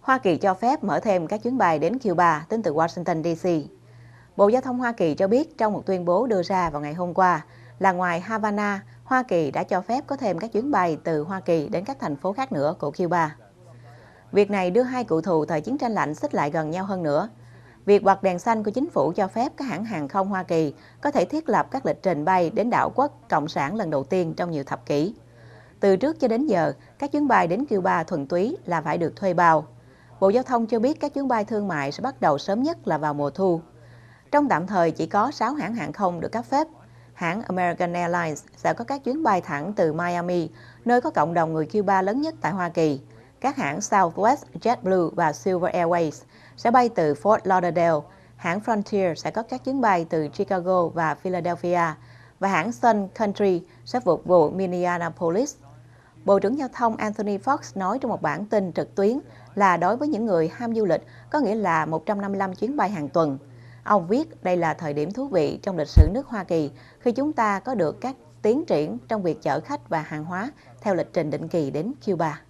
Hoa Kỳ cho phép mở thêm các chuyến bay đến Cuba tính từ Washington DC. Bộ Giao thông Hoa Kỳ cho biết trong một tuyên bố đưa ra vào ngày hôm qua là ngoài Havana, Hoa Kỳ đã cho phép có thêm các chuyến bay từ Hoa Kỳ đến các thành phố khác nữa của Cuba. Việc này đưa hai cựu thù thời chiến tranh lạnh xích lại gần nhau hơn nữa. Việc bật đèn xanh của chính phủ cho phép các hãng hàng không Hoa Kỳ có thể thiết lập các lịch trình bay đến đảo quốc Cộng sản lần đầu tiên trong nhiều thập kỷ. Từ trước cho đến giờ, các chuyến bay đến Cuba thuần túy là phải được thuê bao, Bộ Giao thông cho biết các chuyến bay thương mại sẽ bắt đầu sớm nhất là vào mùa thu. Trong tạm thời chỉ có 6 hãng hàng không được cấp phép. Hãng American Airlines sẽ có các chuyến bay thẳng từ Miami, nơi có cộng đồng người Cuba lớn nhất tại Hoa Kỳ. Các hãng Southwest, JetBlue và Silver Airways sẽ bay từ Fort Lauderdale. Hãng Frontier sẽ có các chuyến bay từ Chicago và Philadelphia. Và hãng Sun Country sẽ phục vụ Minneapolis Bộ trưởng Giao thông Anthony Fox nói trong một bản tin trực tuyến là đối với những người ham du lịch có nghĩa là 155 chuyến bay hàng tuần. Ông viết đây là thời điểm thú vị trong lịch sử nước Hoa Kỳ khi chúng ta có được các tiến triển trong việc chở khách và hàng hóa theo lịch trình định kỳ đến Cuba.